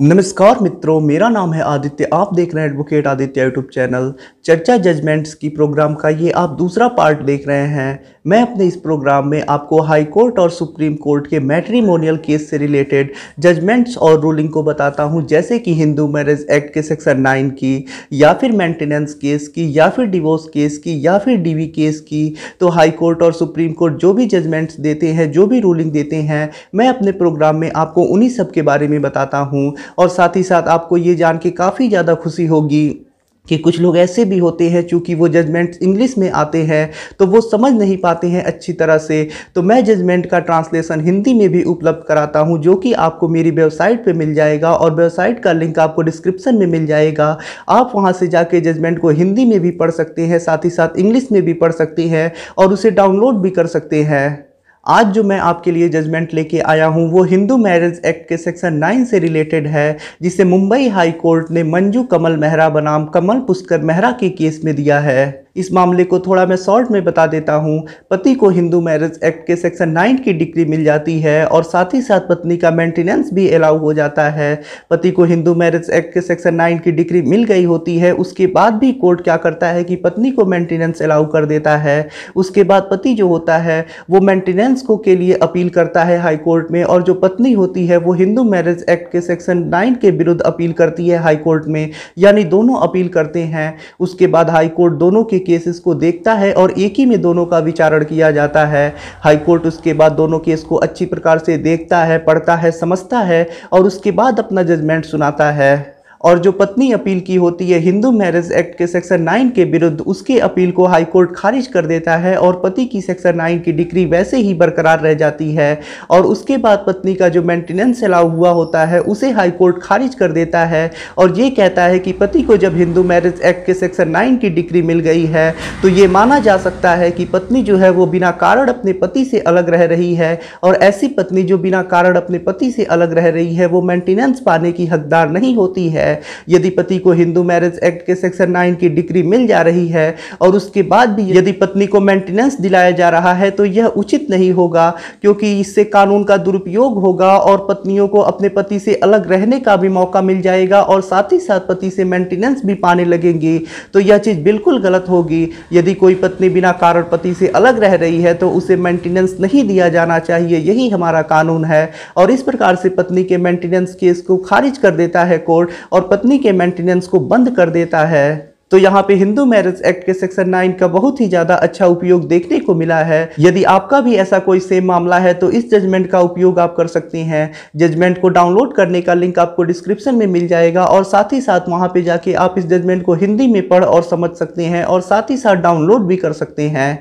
नमस्कार मित्रों मेरा नाम है आदित्य आप देख रहे हैं एडवोकेट आदित्य यूट्यूब चैनल चर्चा जजमेंट्स की प्रोग्राम का ये आप दूसरा पार्ट देख रहे हैं मैं अपने इस प्रोग्राम में आपको हाई कोर्ट और सुप्रीम कोर्ट के मैट्रीमोनियल केस से रिलेटेड जजमेंट्स और रूलिंग को बताता हूँ जैसे कि हिंदू मैरिज एक्ट के सेक्शन नाइन की या फिर मेंटेनेंस केस की या फिर डिवोर्स केस की या फिर डी केस की तो हाई कोर्ट और सुप्रीम कोर्ट जो भी जजमेंट्स देते हैं जो भी रूलिंग देते हैं मैं अपने प्रोग्राम में आपको उन्हीं सब के बारे में बताता हूँ और साथ ही साथ आपको ये जान के काफ़ी ज़्यादा खुशी होगी कि कुछ लोग ऐसे भी होते हैं चूँकि वो जजमेंट्स इंग्लिश में आते हैं तो वो समझ नहीं पाते हैं अच्छी तरह से तो मैं जजमेंट का ट्रांसलेशन हिंदी में भी उपलब्ध कराता हूँ जो कि आपको मेरी वेबसाइट पे मिल जाएगा और वेबसाइट का लिंक आपको डिस्क्रिप्शन में मिल जाएगा आप वहाँ से जाके जजमेंट को हिंदी में भी पढ़ सकते हैं साथ ही साथ इंग्लिश में भी पढ़ सकते हैं और उसे डाउनलोड भी कर सकते हैं आज जो मैं आपके लिए जजमेंट लेके आया हूँ वो हिंदू मैरिज एक्ट के सेक्शन 9 से रिलेटेड है जिसे मुंबई हाई कोर्ट ने मंजू कमल मेहरा बनाम कमल पुष्कर मेहरा के केस में दिया है इस मामले को थोड़ा मैं शॉर्ट में बता देता हूँ पति को हिंदू मैरिज एक्ट के सेक्शन नाइन की डिग्री मिल जाती है और साथ ही साथ पत्नी का मेंटेनेंस भी अलाउ हो जाता है पति को हिंदू मैरिज एक्ट के सेक्शन नाइन की डिग्री मिल गई होती है उसके बाद भी कोर्ट क्या करता है कि पत्नी को मेंटेनेंस अलाउ कर देता है उसके बाद पति जो होता है वो मेंटेनेंस को के लिए अपील करता है हाई कोर्ट में और जो पत्नी होती है वो हिंदू मैरिज एक्ट के सेक्शन नाइन के विरुद्ध अपील करती है हाई कोर्ट में यानी दोनों अपील करते हैं उसके बाद हाई कोर्ट दोनों के केसेस को देखता है और एक ही में दोनों का विचारण किया जाता है हाईकोर्ट उसके बाद दोनों केस को अच्छी प्रकार से देखता है पढ़ता है समझता है और उसके बाद अपना जजमेंट सुनाता है और जो पत्नी अपील की होती है हिंदू मैरिज एक्ट के सेक्शन नाइन के विरुद्ध उसके अपील को हाईकोर्ट खारिज कर देता है और पति की सेक्शन नाइन की डिग्री वैसे ही बरकरार रह जाती है और उसके बाद पत्नी का जो मेंटेनेंस अलाउ हुआ होता है उसे हाईकोर्ट खारिज कर देता है और ये कहता है कि पति को जब हिंदू मैरिज एक्ट के सेक्शन नाइन की डिग्री मिल गई है तो ये माना जा सकता है कि पत्नी जो है वो बिना कारण अपने पति से अलग रह रही है और ऐसी पत्नी जो बिना कारण अपने पति से अलग रह रही है वो मेंटेनेंस पाने की हकदार नहीं होती है है यदि पति को हिंदू मैरिज एक्ट के सेक्शन नाइन की डिग्री मिल जा रही है और उसके बाद भी यदि पत्नी को मेंटेनेंस दिलाया जा रहा है तो यह उचित नहीं होगा क्योंकि इससे कानून का दुरुपयोग होगा और पत्नियों को अपने पति से अलग रहने का भी मौका मिल जाएगा और साथ ही साथ पति से मेंटेनेंस भी पाने लगेंगी तो यह चीज़ बिल्कुल गलत होगी यदि कोई पत्नी बिना कारण पति से अलग रह रही है तो उसे मेंटेनेंस नहीं दिया जाना चाहिए यही हमारा कानून है और इस प्रकार से पत्नी के मेंटेनेंस केस को खारिज कर देता है कोर्ट और और पत्नी के मेंटेनेंस को बंद कर देता है तो यहाँ पे हिंदू मैरिज एक्ट के सेक्शन नाइन का बहुत ही ज्यादा अच्छा उपयोग देखने को मिला है यदि आपका भी ऐसा कोई सेम मामला है तो इस जजमेंट का उपयोग आप कर सकती हैं जजमेंट को डाउनलोड करने का लिंक आपको डिस्क्रिप्शन में मिल जाएगा और साथ ही साथ वहां पे जाके आप इस जजमेंट को हिंदी में पढ़ और समझ सकते हैं और साथ ही साथ डाउनलोड भी कर सकते हैं